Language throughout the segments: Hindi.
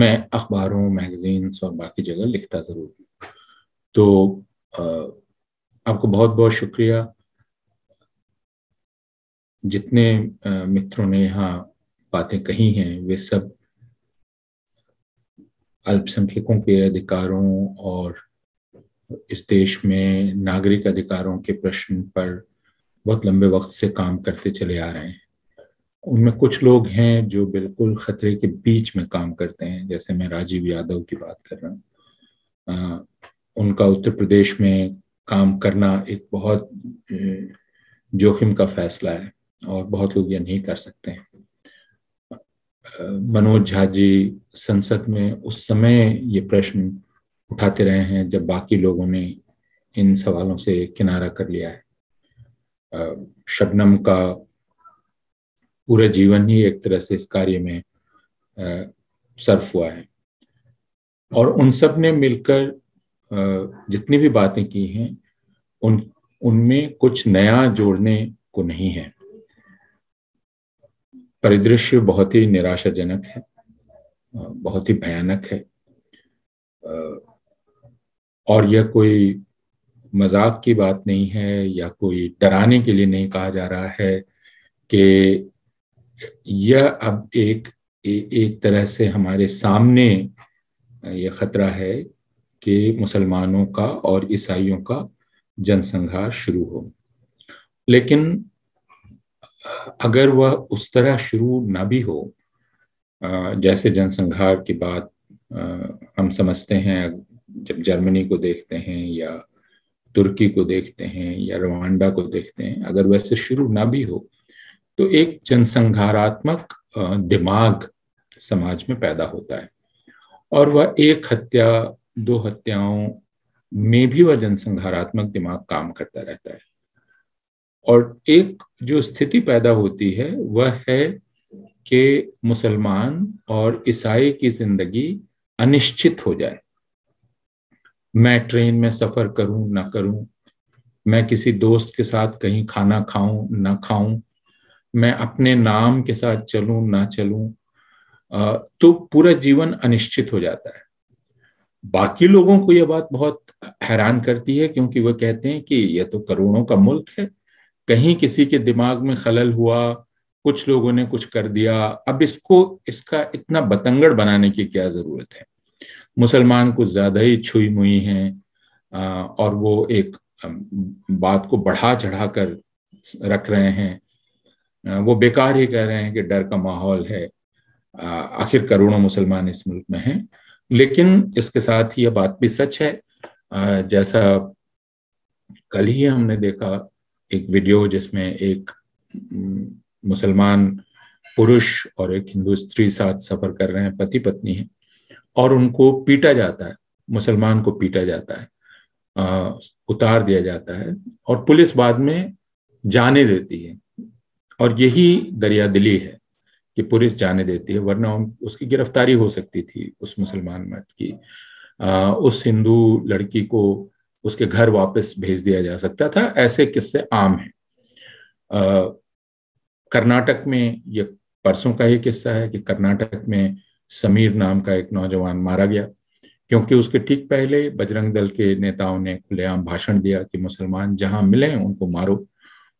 मैं अखबारों मैगजीन्स और बाकी जगह लिखता ज़रूर हूँ तो आपको बहुत बहुत शुक्रिया जितने मित्रों ने यहाँ बातें कही हैं वे सब अल्पसंख्यकों के अधिकारों और इस देश में नागरिक अधिकारों के प्रश्न पर बहुत लंबे वक्त से काम करते चले आ रहे हैं उनमें कुछ लोग हैं जो बिल्कुल खतरे के बीच में काम करते हैं जैसे मैं राजीव यादव की बात कर रहा हूँ उनका उत्तर प्रदेश में काम करना एक बहुत जोखिम का फैसला है और बहुत लोग यह नहीं कर सकते हैं मनोज झा जी संसद में उस समय ये प्रश्न उठाते रहे हैं जब बाकी लोगों ने इन सवालों से किनारा कर लिया है शबनम का पूरा जीवन ही एक तरह से इस कार्य में सर्फ हुआ है और उन सब ने मिलकर जितनी भी बातें की हैं उन उनमें कुछ नया जोड़ने को नहीं है परिदृश्य बहुत ही निराशाजनक है बहुत ही भयानक है और यह कोई मजाक की बात नहीं है या कोई डराने के लिए नहीं कहा जा रहा है कि यह अब एक ए, एक तरह से हमारे सामने यह खतरा है कि मुसलमानों का और ईसाइयों का जनसंघार शुरू हो लेकिन अगर वह उस तरह शुरू ना भी हो जैसे जनसंघार की बात हम समझते हैं जब जर्मनी को देखते हैं या तुर्की को देखते हैं या रवांडा को देखते हैं अगर वैसे शुरू ना भी हो तो एक जनसंघारात्मक दिमाग समाज में पैदा होता है और वह एक हत्या दो हत्याओं में भी वह जनसंघारात्मक दिमाग काम करता रहता है और एक जो स्थिति पैदा होती है वह है कि मुसलमान और ईसाई की जिंदगी अनिश्चित हो जाए मैं ट्रेन में सफर करूं ना करूं मैं किसी दोस्त के साथ कहीं खाना खाऊं ना खाऊं मैं अपने नाम के साथ चलूं ना चलूं तो पूरा जीवन अनिश्चित हो जाता है बाकी लोगों को यह बात बहुत हैरान करती है क्योंकि वह कहते हैं कि यह तो करोड़ों का मुल्क है कहीं किसी के दिमाग में खलल हुआ कुछ लोगों ने कुछ कर दिया अब इसको इसका इतना बतंगड़ बनाने की क्या जरूरत है मुसलमान कुछ ज्यादा ही छुई मुई हैं और वो एक बात को बढ़ा चढ़ा कर रख रहे हैं वो बेकार ही कह रहे हैं कि डर का माहौल है आखिर करोड़ों मुसलमान इस मुल्क में हैं लेकिन इसके साथ ही यह बात भी सच है जैसा कल ही हमने देखा एक वीडियो जिसमें एक मुसलमान पुरुष और एक हिंदू स्त्री साथ सफर कर रहे हैं पति पत्नी हैं और उनको पीटा जाता है मुसलमान को पीटा जाता है उतार दिया जाता है और पुलिस बाद में जाने देती है और यही दरिया दिली है कि पुलिस जाने देती है वरना उसकी गिरफ्तारी हो सकती थी उस मुसलमान मर्द की आ, उस हिंदू लड़की को उसके घर वापस भेज दिया जा सकता था ऐसे किस्से आम हैं कर्नाटक में ये परसों का ही किस्सा है कि कर्नाटक में समीर नाम का एक नौजवान मारा गया क्योंकि उसके ठीक पहले बजरंग दल के नेताओं ने खुलेआम भाषण दिया कि मुसलमान जहां मिले उनको मारो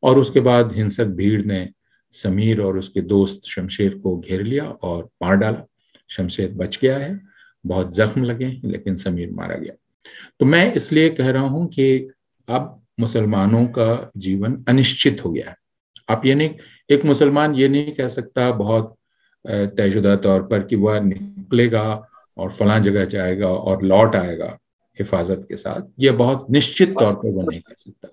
और उसके बाद हिंसक भीड़ ने समीर और उसके दोस्त शमशेर को घेर लिया और मार डाला शमशेर बच गया है बहुत जख्म लगे लेकिन समीर मारा गया तो मैं इसलिए कह रहा हूं कि अब मुसलमानों का जीवन अनिश्चित हो गया है आप ये नहीं एक मुसलमान ये नहीं कह सकता बहुत तयशुदा तौर पर कि वह निकलेगा और फला जगह जाएगा और लौट आएगा हिफाजत के साथ यह बहुत निश्चित तौर पर वह नहीं कह सकता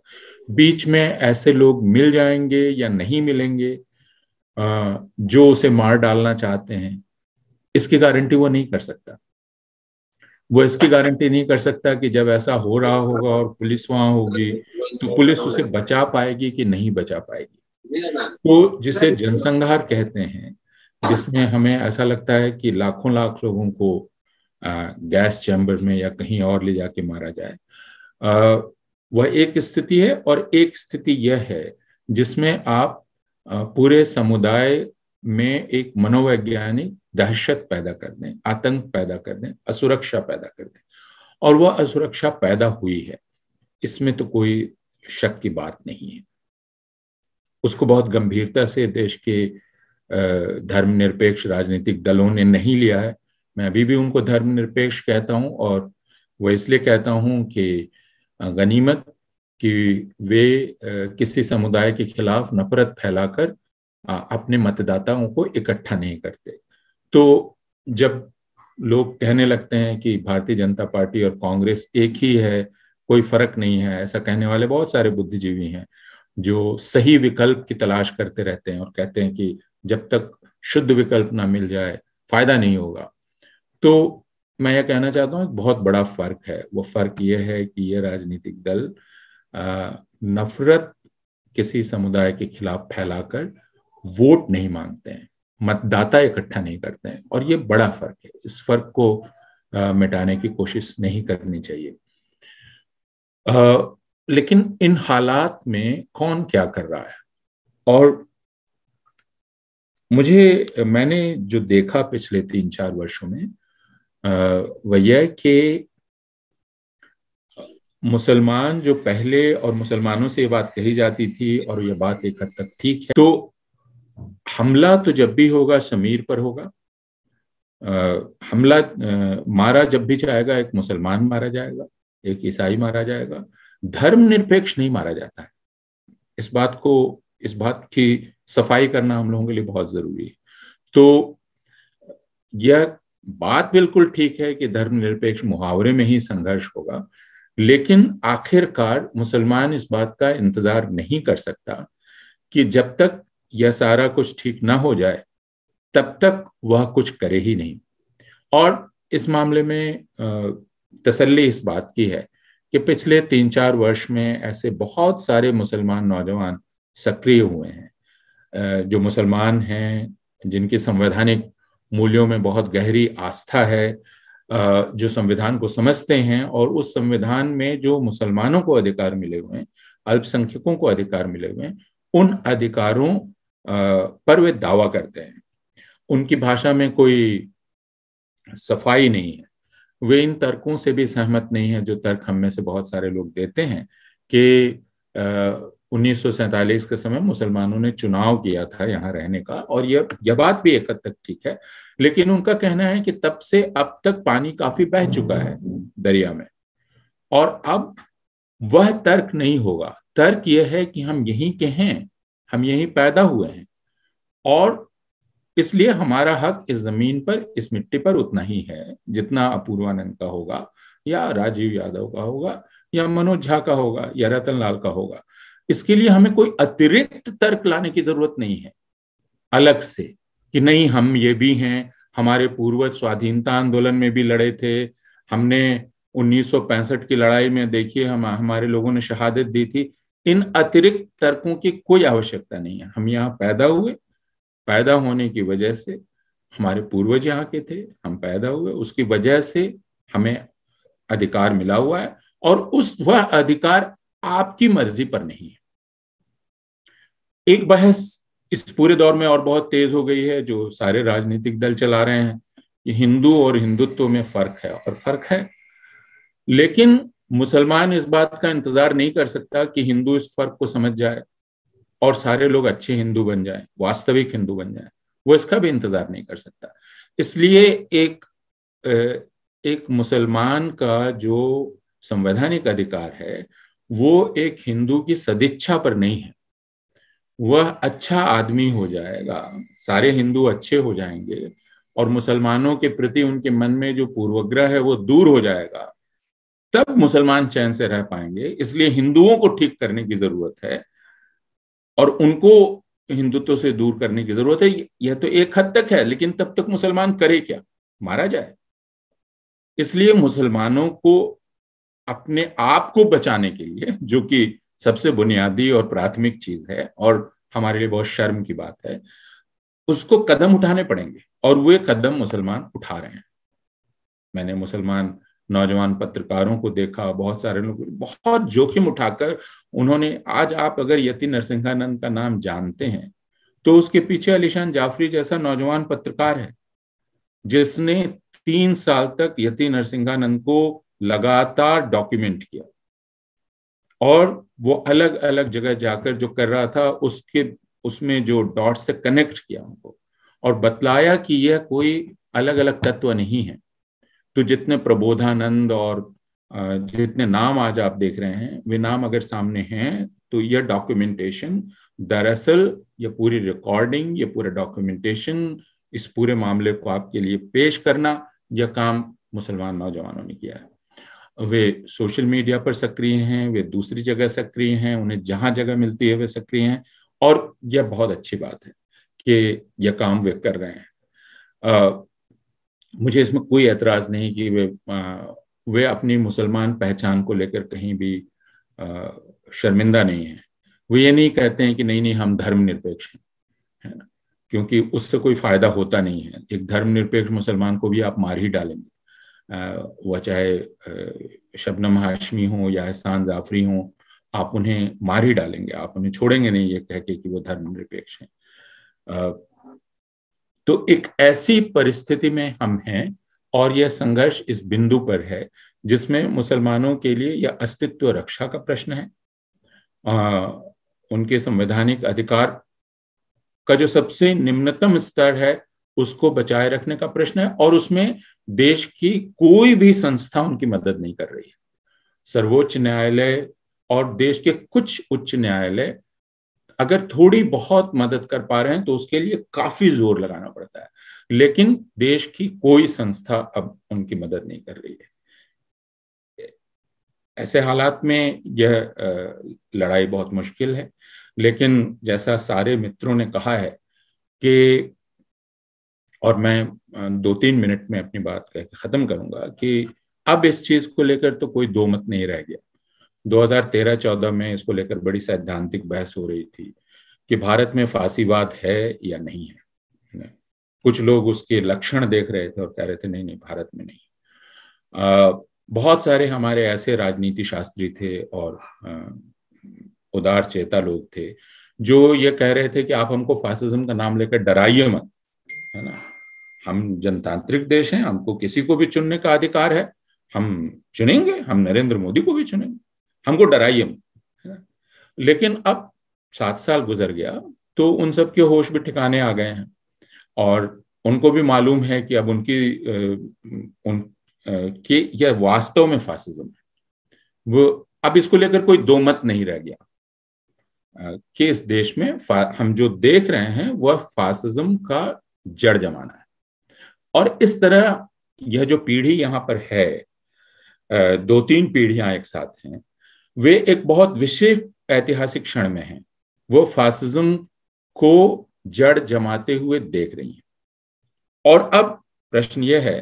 बीच में ऐसे लोग मिल जाएंगे या नहीं मिलेंगे जो उसे मार डालना चाहते हैं इसकी गारंटी वो नहीं कर सकता वो इसकी गारंटी नहीं कर सकता कि जब ऐसा हो रहा होगा और पुलिस वहां होगी तो पुलिस उसे बचा पाएगी कि नहीं बचा पाएगी तो जिसे जनसंहार कहते हैं जिसमें हमें ऐसा लगता है कि लाखों लाख लोगों को गैस चैम्बर में या कहीं और ले जाके मारा जाए वह एक स्थिति है और एक स्थिति यह है जिसमें आप पूरे समुदाय में एक मनोवैज्ञानिक दहशत पैदा कर दें आतंक पैदा कर दें असुरक्षा पैदा कर दें और वह असुरक्षा पैदा हुई है इसमें तो कोई शक की बात नहीं है उसको बहुत गंभीरता से देश के धर्मनिरपेक्ष राजनीतिक दलों ने नहीं लिया है मैं अभी भी उनको धर्मनिरपेक्ष कहता हूं और वह इसलिए कहता हूं कि गनीमत कि वे किसी समुदाय के खिलाफ नफरत फैलाकर अपने मतदाताओं को इकट्ठा नहीं करते तो जब लोग कहने लगते हैं कि भारतीय जनता पार्टी और कांग्रेस एक ही है कोई फर्क नहीं है ऐसा कहने वाले बहुत सारे बुद्धिजीवी हैं जो सही विकल्प की तलाश करते रहते हैं और कहते हैं कि जब तक शुद्ध विकल्प ना मिल जाए फायदा नहीं होगा तो मैं यह कहना चाहता हूँ बहुत बड़ा फर्क है वो फर्क यह है कि ये राजनीतिक दल नफरत किसी समुदाय के खिलाफ फैलाकर वोट नहीं मांगते हैं मतदाता इकट्ठा नहीं करते हैं और ये बड़ा फर्क है इस फर्क को मिटाने की कोशिश नहीं करनी चाहिए आ, लेकिन इन हालात में कौन क्या कर रहा है और मुझे मैंने जो देखा पिछले तीन चार वर्षों में वह कि मुसलमान जो पहले और मुसलमानों से ये बात कही जाती थी और ये बात एक हद तक ठीक है तो हमला तो जब भी होगा शमीर पर होगा आ, हमला आ, मारा जब भी जाएगा एक मुसलमान मारा जाएगा एक ईसाई मारा जाएगा धर्म निरपेक्ष नहीं मारा जाता है इस बात को इस बात की सफाई करना हम लोगों के लिए बहुत जरूरी है तो यह बात बिल्कुल ठीक है कि धर्मनिरपेक्ष मुहावरे में ही संघर्ष होगा लेकिन आखिरकार मुसलमान इस बात का इंतजार नहीं कर सकता कि जब तक यह सारा कुछ ठीक ना हो जाए तब तक वह कुछ करे ही नहीं और इस मामले में तसल्ली इस बात की है कि पिछले तीन चार वर्ष में ऐसे बहुत सारे मुसलमान नौजवान सक्रिय हुए हैं जो मुसलमान हैं जिनकी संवैधानिक मूल्यों में बहुत गहरी आस्था है जो संविधान को समझते हैं और उस संविधान में जो मुसलमानों को अधिकार मिले हुए हैं अल्पसंख्यकों को अधिकार मिले हुए हैं उन अधिकारों पर वे दावा करते हैं उनकी भाषा में कोई सफाई नहीं है वे इन तर्कों से भी सहमत नहीं है जो तर्क हम में से बहुत सारे लोग देते हैं कि उन्नीस के समय मुसलमानों ने चुनाव किया था यहाँ रहने का और यह यह बात भी एक हद तक ठीक है लेकिन उनका कहना है कि तब से अब तक पानी काफी बह चुका है दरिया में और अब वह तर्क नहीं होगा तर्क यह है कि हम यहीं के हैं हम यहीं पैदा हुए हैं और इसलिए हमारा हक इस जमीन पर इस मिट्टी पर उतना ही है जितना अपूर्वानंद का होगा या राजीव यादव का होगा या मनोज झा का होगा या रतन लाल का होगा इसके लिए हमें कोई अतिरिक्त तर्क लाने की जरूरत नहीं है अलग से कि नहीं हम ये भी हैं हमारे पूर्वज स्वाधीनता आंदोलन में भी लड़े थे हमने 1965 की लड़ाई में देखिए हम हमारे लोगों ने शहादत दी थी इन अतिरिक्त तर्कों की कोई आवश्यकता नहीं है हम यहाँ पैदा हुए पैदा होने की वजह से हमारे पूर्वज यहाँ के थे हम पैदा हुए उसकी वजह से हमें अधिकार मिला हुआ है और उस वह अधिकार आपकी मर्जी पर नहीं है एक बहस इस पूरे दौर में और बहुत तेज हो गई है जो सारे राजनीतिक दल चला रहे हैं कि हिंदू और हिंदुत्व में फर्क है और फर्क है लेकिन मुसलमान इस बात का इंतजार नहीं कर सकता कि हिंदू इस फर्क को समझ जाए और सारे लोग अच्छे हिंदू बन जाए वास्तविक हिंदू बन जाए वो इसका भी इंतजार नहीं कर सकता इसलिए एक एक मुसलमान का जो संवैधानिक अधिकार है वो एक हिंदू की सदिच्छा पर नहीं है वह अच्छा आदमी हो जाएगा सारे हिंदू अच्छे हो जाएंगे और मुसलमानों के प्रति उनके मन में जो पूर्वग्रह है वो दूर हो जाएगा तब मुसलमान चैन से रह पाएंगे इसलिए हिंदुओं को ठीक करने की जरूरत है और उनको हिंदुत्व से दूर करने की जरूरत है यह तो एक हद तक है लेकिन तब तक मुसलमान करे क्या मारा जाए इसलिए मुसलमानों को अपने आप को बचाने के लिए जो कि सबसे बुनियादी और प्राथमिक चीज है और हमारे लिए बहुत शर्म की बात है उसको कदम उठाने पड़ेंगे और वे कदम मुसलमान उठा रहे हैं मैंने मुसलमान नौजवान पत्रकारों को देखा बहुत सारे लोग बहुत जोखिम उठाकर उन्होंने आज आप अगर यति नरसिंहानंद का नाम जानते हैं तो उसके पीछे अलीशान जाफरी जैसा नौजवान पत्रकार है जिसने तीन साल तक यति नरसिंहानंद को लगातार डॉक्यूमेंट किया और वो अलग अलग जगह जाकर जो कर रहा था उसके उसमें जो डॉट से कनेक्ट किया उनको और बतलाया कि यह कोई अलग अलग तत्व नहीं है तो जितने प्रबोधानंद और जितने नाम आज आप देख रहे हैं वे नाम अगर सामने हैं तो यह डॉक्यूमेंटेशन दरअसल यह पूरी रिकॉर्डिंग यह पूरा डॉक्यूमेंटेशन इस पूरे मामले को आपके लिए पेश करना यह काम मुसलमान नौजवानों ने किया है वे सोशल मीडिया पर सक्रिय हैं वे दूसरी जगह सक्रिय हैं उन्हें जहां जगह मिलती है वे सक्रिय हैं और यह बहुत अच्छी बात है कि यह काम वे कर रहे हैं आ, मुझे इसमें कोई एतराज नहीं कि वे आ, वे अपनी मुसलमान पहचान को लेकर कहीं भी आ, शर्मिंदा नहीं है वे ये नहीं कहते हैं कि नहीं नहीं हम धर्म निरपेक्ष हैं है ना क्योंकि उससे कोई फायदा होता नहीं है एक धर्म निरपेक्ष मुसलमान को भी आप मार ही डालेंगे वह चाहे शबनम हाशमी हो या एहसान जाफरी हो आप उन्हें मार ही डालेंगे आप उन्हें छोड़ेंगे नहीं ये कह के कि वो धर्मनिरपेक्ष हैं तो एक ऐसी परिस्थिति में हम हैं और यह संघर्ष इस बिंदु पर है जिसमें मुसलमानों के लिए यह अस्तित्व रक्षा का प्रश्न है आ, उनके संवैधानिक अधिकार का जो सबसे निम्नतम स्तर है उसको बचाए रखने का प्रश्न है और उसमें देश की कोई भी संस्था उनकी मदद नहीं कर रही है सर्वोच्च न्यायालय और देश के कुछ उच्च न्यायालय अगर थोड़ी बहुत मदद कर पा रहे हैं तो उसके लिए काफी जोर लगाना पड़ता है लेकिन देश की कोई संस्था अब उनकी मदद नहीं कर रही है ऐसे हालात में यह लड़ाई बहुत मुश्किल है लेकिन जैसा सारे मित्रों ने कहा है कि और मैं दो तीन मिनट में अपनी बात कह ख़त्म करूंगा कि अब इस चीज़ को लेकर तो कोई दो मत नहीं रह गया 2013-14 में इसको लेकर बड़ी सैद्धांतिक बहस हो रही थी कि भारत में फांसीवाद है या नहीं है कुछ लोग उसके लक्षण देख रहे थे और कह रहे थे नहीं नहीं भारत में नहीं आ, बहुत सारे हमारे ऐसे राजनीति शास्त्री थे और आ, उदार चेता लोग थे जो ये कह रहे थे कि आप हमको फासिज्म का नाम लेकर डराइए मत है ना हम जनतांत्रिक देश हैं हमको किसी को भी चुनने का अधिकार है हम चुनेंगे हम नरेंद्र मोदी को भी चुनेंगे हमको डराइए लेकिन अब सात साल गुजर गया तो उन सब के होश भी ठिकाने आ गए हैं और उनको भी मालूम है कि अब उनकी उन कि यह वास्तव में फासिज्म है वो अब इसको लेकर कोई दो मत नहीं रह गया कि इस देश में हम जो देख रहे हैं वह फासिज्म का जड़ जमाना है और इस तरह यह जो पीढ़ी यहाँ पर है दो तीन पीढ़ियां एक साथ हैं वे एक बहुत विशेष ऐतिहासिक क्षण में हैं वो फासिज्म को जड़ जमाते हुए देख रही हैं और अब प्रश्न यह है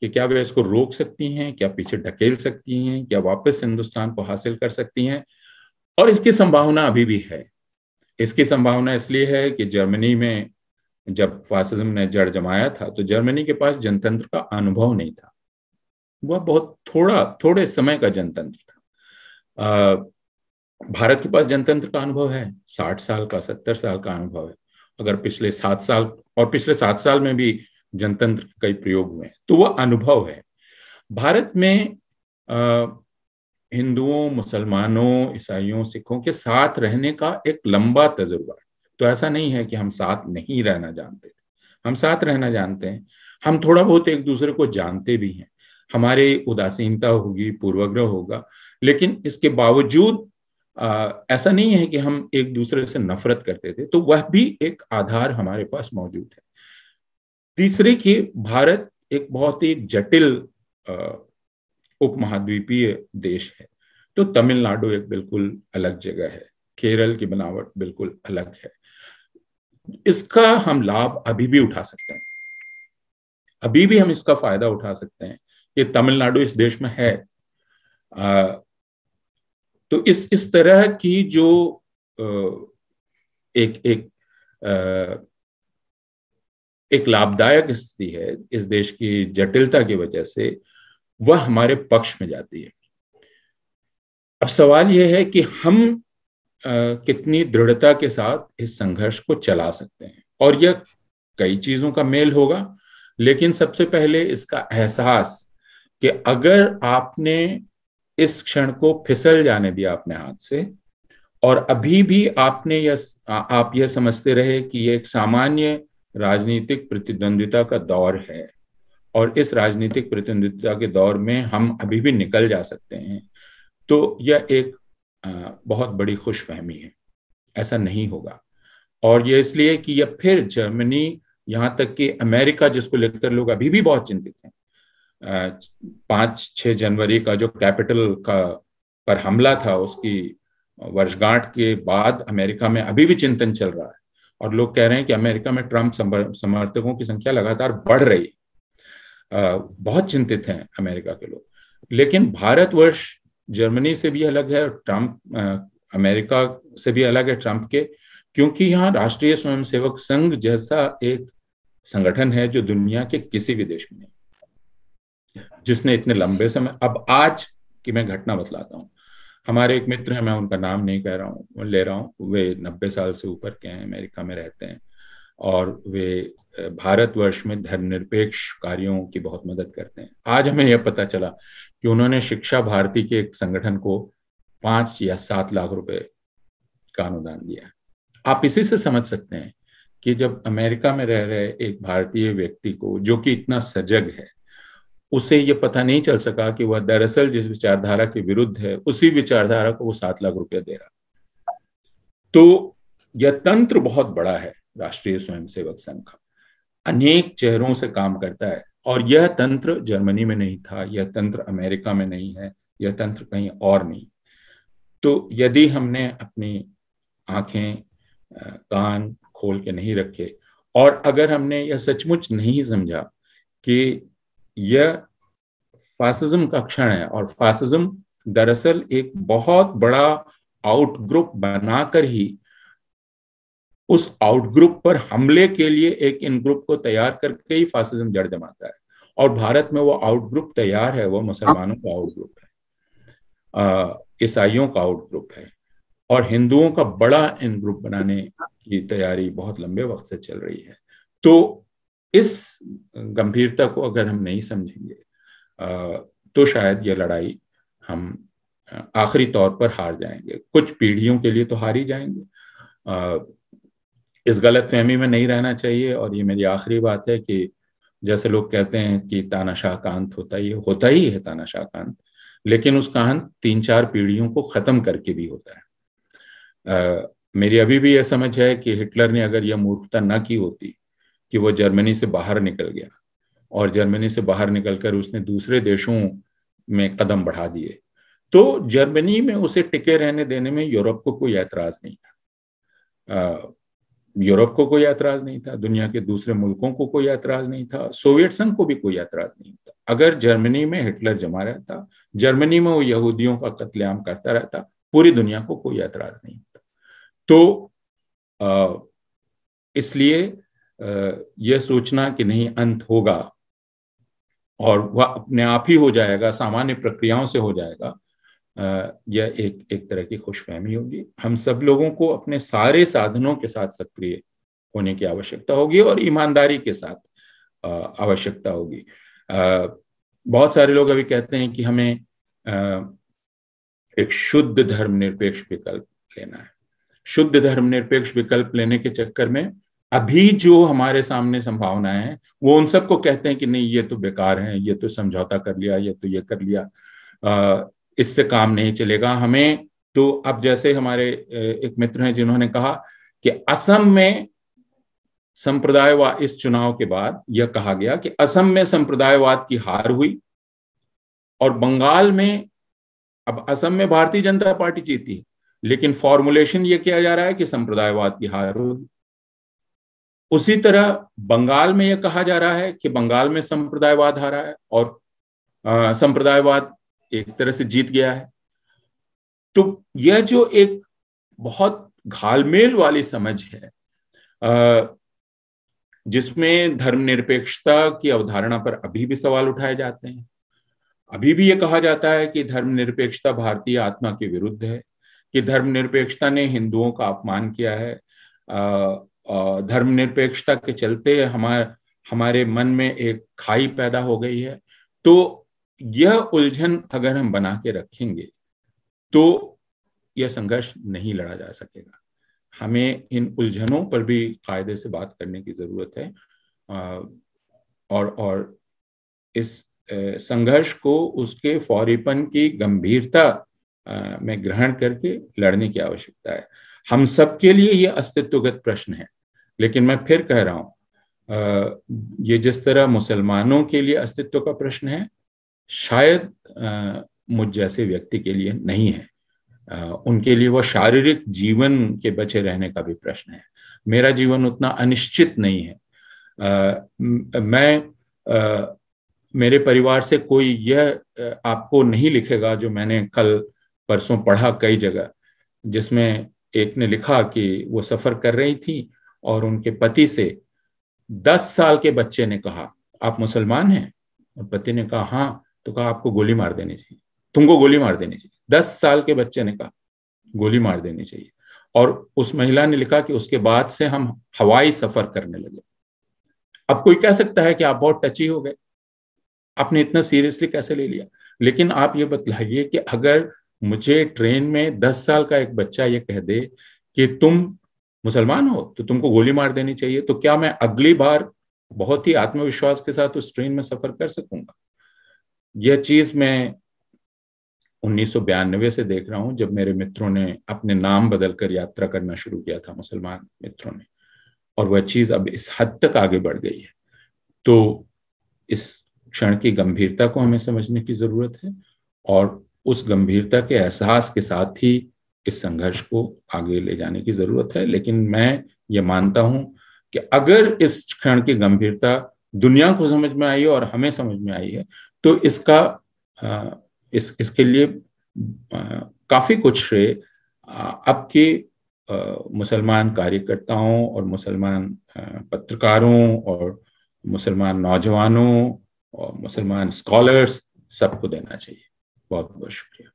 कि क्या वे इसको रोक सकती हैं क्या पीछे ढकेल सकती हैं क्या वापस हिंदुस्तान को हासिल कर सकती हैं और इसकी संभावना अभी भी है इसकी संभावना इसलिए है कि जर्मनी में जब फासिज्म ने जड़ जमाया था तो जर्मनी के पास जनतंत्र का अनुभव नहीं था वह बहुत थोड़ा थोड़े समय का जनतंत्र था आ, भारत के पास जनतंत्र का अनुभव है साठ साल का सत्तर साल का अनुभव है अगर पिछले सात साल और पिछले सात साल में भी जनतंत्र कई प्रयोग हुए तो वह अनुभव है भारत में हिंदुओं मुसलमानों ईसाइयों सिखों के साथ रहने का एक लंबा तजुर्बा है तो ऐसा नहीं है कि हम साथ नहीं रहना जानते थे हम साथ रहना जानते हैं हम थोड़ा बहुत एक दूसरे को जानते भी हैं हमारे उदासीनता होगी पूर्वाग्रह होगा लेकिन इसके बावजूद आ, ऐसा नहीं है कि हम एक दूसरे से नफरत करते थे तो वह भी एक आधार हमारे पास मौजूद है तीसरे कि भारत एक बहुत ही जटिल उपमहाद्वीपीय देश है तो तमिलनाडु एक बिल्कुल अलग जगह है केरल की बनावट बिल्कुल अलग है इसका हम लाभ अभी भी उठा सकते हैं अभी भी हम इसका फायदा उठा सकते हैं कि तमिलनाडु इस देश में है आ, तो इस इस तरह की जो एक एक आ, एक लाभदायक स्थिति है इस देश की जटिलता की वजह से वह हमारे पक्ष में जाती है अब सवाल यह है कि हम कितनी दृढ़ता के साथ इस संघर्ष को चला सकते हैं और यह कई चीजों का मेल होगा लेकिन सबसे पहले इसका एहसास कि अगर आपने इस क्षण को फिसल जाने दिया अपने हाथ से और अभी भी आपने यह आप यह समझते रहे कि यह एक सामान्य राजनीतिक प्रतिद्वंदिता का दौर है और इस राजनीतिक प्रतिद्वंदिता के दौर में हम अभी भी निकल जा सकते हैं तो यह एक बहुत बड़ी खुश फहमी है ऐसा नहीं होगा और ये इसलिए कि यह फिर जर्मनी यहाँ तक कि अमेरिका जिसको लेकर लोग अभी भी बहुत चिंतित हैं पाँच छः जनवरी का जो कैपिटल का पर हमला था उसकी वर्षगांठ के बाद अमेरिका में अभी भी चिंतन चल रहा है और लोग कह रहे हैं कि अमेरिका में ट्रंप समर्थकों की संख्या लगातार बढ़ रही है बहुत चिंतित हैं अमेरिका के लोग लेकिन भारतवर्ष जर्मनी से भी अलग है ट्रंप अमेरिका से भी अलग है ट्रंप के क्योंकि यहाँ राष्ट्रीय स्वयंसेवक संघ जैसा एक संगठन है जो दुनिया के किसी भी देश में नहीं जिसने इतने लंबे समय अब आज की मैं घटना बतलाता हूँ हमारे एक मित्र हैं मैं उनका नाम नहीं कह रहा हूँ ले रहा हूँ वे नब्बे साल से ऊपर के हैं अमेरिका में रहते हैं और वे भारतवर्ष में धर्मनिरपेक्ष कार्यों की बहुत मदद करते हैं आज हमें यह पता चला कि उन्होंने शिक्षा भारती के एक संगठन को पांच या सात लाख रुपए का अनुदान दिया आप इसी से समझ सकते हैं कि जब अमेरिका में रह रहे एक भारतीय व्यक्ति को जो कि इतना सजग है उसे ये पता नहीं चल सका कि वह दरअसल जिस विचारधारा के विरुद्ध है उसी विचारधारा को वो सात लाख रुपये दे रहा तो यह तंत्र बहुत बड़ा है राष्ट्रीय स्वयंसेवक संघ का अनेक चेहरों से काम करता है और यह तंत्र जर्मनी में नहीं था यह तंत्र अमेरिका में नहीं है यह तंत्र कहीं और नहीं तो यदि हमने अपनी आंखें कान खोल के नहीं रखे और अगर हमने यह सचमुच नहीं समझा कि यह फासिज्म का क्षण है और फासिज्म दरअसल एक बहुत बड़ा आउट ग्रुप बनाकर ही उस आउट ग्रुप पर हमले के लिए एक इन ग्रुप को तैयार करके ही फासिज्म जड़ जमाता है और भारत में वो आउट ग्रुप तैयार है वो मुसलमानों का आउट ग्रुप है ईसाइयों का आउट ग्रुप है और हिंदुओं का बड़ा इन ग्रुप बनाने की तैयारी बहुत लंबे वक्त से चल रही है तो इस गंभीरता को अगर हम नहीं समझेंगे तो शायद ये लड़ाई हम आखिरी तौर पर हार जाएंगे कुछ पीढ़ियों के लिए तो हार ही जाएंगे इस गलत फहमी में नहीं रहना चाहिए और ये मेरी आखिरी बात है कि जैसे लोग कहते हैं कि तानाशाह कांत होता ही होता ही है तानाशाह कांत लेकिन उस कांत तीन चार पीढ़ियों को खत्म करके भी होता है आ, मेरी अभी भी यह समझ है कि हिटलर ने अगर यह मूर्खता न की होती कि वो जर्मनी से बाहर निकल गया और जर्मनी से बाहर निकलकर उसने दूसरे देशों में कदम बढ़ा दिए तो जर्मनी में उसे टिके रहने देने में यूरोप को कोई ऐतराज नहीं था आ, यूरोप को कोई ऐतराज नहीं था दुनिया के दूसरे मुल्कों को कोई ऐतराज नहीं था सोवियत संघ को भी कोई ऐतराज नहीं था अगर जर्मनी में हिटलर जमा रहता जर्मनी में वो यहूदियों का कत्लेआम करता रहता पूरी दुनिया को कोई ऐतराज नहीं था तो इसलिए यह सोचना कि नहीं अंत होगा और वह अपने आप ही हो जाएगा सामान्य प्रक्रियाओं से हो जाएगा यह एक एक तरह की खुशफहमी होगी हम सब लोगों को अपने सारे साधनों के साथ सक्रिय होने की आवश्यकता होगी और ईमानदारी के साथ आवश्यकता होगी बहुत सारे लोग अभी कहते हैं कि हमें एक शुद्ध धर्मनिरपेक्ष विकल्प लेना है शुद्ध धर्मनिरपेक्ष विकल्प लेने के चक्कर में अभी जो हमारे सामने संभावनाएं हैं वो उन सबको कहते हैं कि नहीं ये तो बेकार है ये तो समझौता कर लिया ये तो ये कर लिया इससे काम नहीं चलेगा हमें तो अब जैसे हमारे एक मित्र हैं जिन्होंने कहा कि असम में संप्रदायवाद इस चुनाव के बाद यह कहा गया कि असम में संप्रदायवाद की हार हुई और बंगाल में अब असम में भारतीय जनता पार्टी जीती लेकिन फॉर्मुलेशन यह किया जा रहा है कि संप्रदायवाद की हार होगी उसी तरह बंगाल में यह कहा जा रहा है कि बंगाल में संप्रदायवाद हारा है और संप्रदायवाद एक तरह से जीत गया है तो यह जो एक बहुत घालमेल वाली समझ है जिसमें धर्मनिरपेक्षता की अवधारणा पर अभी भी सवाल उठाए जाते हैं अभी भी ये कहा जाता है कि धर्मनिरपेक्षता भारतीय आत्मा के विरुद्ध है कि धर्मनिरपेक्षता ने हिंदुओं का अपमान किया है धर्मनिरपेक्षता के चलते हमारे हमारे मन में एक खाई पैदा हो गई है तो यह उलझन अगर हम बना के रखेंगे तो यह संघर्ष नहीं लड़ा जा सकेगा हमें इन उलझनों पर भी कायदे से बात करने की जरूरत है और और इस संघर्ष को उसके फौरीपन की गंभीरता में ग्रहण करके लड़ने की आवश्यकता है हम सबके लिए ये अस्तित्वगत प्रश्न है लेकिन मैं फिर कह रहा हूं ये जिस तरह मुसलमानों के लिए अस्तित्व का प्रश्न है शायद मुझ जैसे व्यक्ति के लिए नहीं है उनके लिए वह शारीरिक जीवन के बचे रहने का भी प्रश्न है मेरा जीवन उतना अनिश्चित नहीं है आ, मैं आ, मेरे परिवार से कोई यह आपको नहीं लिखेगा जो मैंने कल परसों पढ़ा कई जगह जिसमें एक ने लिखा कि वो सफर कर रही थी और उनके पति से दस साल के बच्चे ने कहा आप मुसलमान हैं पति ने कहा हाँ तो कहा आपको गोली मार देनी चाहिए तुमको गोली मार देनी चाहिए दस साल के बच्चे ने कहा गोली मार देनी चाहिए और उस महिला ने लिखा कि उसके बाद से हम हवाई सफर करने लगे अब कोई कह सकता है कि आप बहुत टची हो गए आपने इतना सीरियसली कैसे ले लिया लेकिन आप ये बतलाइए कि अगर मुझे ट्रेन में दस साल का एक बच्चा ये कह दे कि तुम मुसलमान हो तो तुमको गोली मार देनी चाहिए तो क्या मैं अगली बार बहुत ही आत्मविश्वास के साथ उस ट्रेन में सफर कर सकूंगा यह चीज मैं उन्नीस से देख रहा हूं जब मेरे मित्रों ने अपने नाम बदलकर यात्रा करना शुरू किया था मुसलमान मित्रों ने और वह चीज अब इस हद तक आगे बढ़ गई है तो इस क्षण की गंभीरता को हमें समझने की जरूरत है और उस गंभीरता के एहसास के साथ ही इस संघर्ष को आगे ले जाने की जरूरत है लेकिन मैं ये मानता हूं कि अगर इस क्षण की गंभीरता दुनिया को समझ में आई है और हमें समझ में आई है तो इसका इस इसके लिए काफी कुछ श्रेय आपके मुसलमान कार्यकर्ताओं और मुसलमान पत्रकारों और मुसलमान नौजवानों और मुसलमान स्कॉलर्स सबको देना चाहिए बहुत बहुत शुक्रिया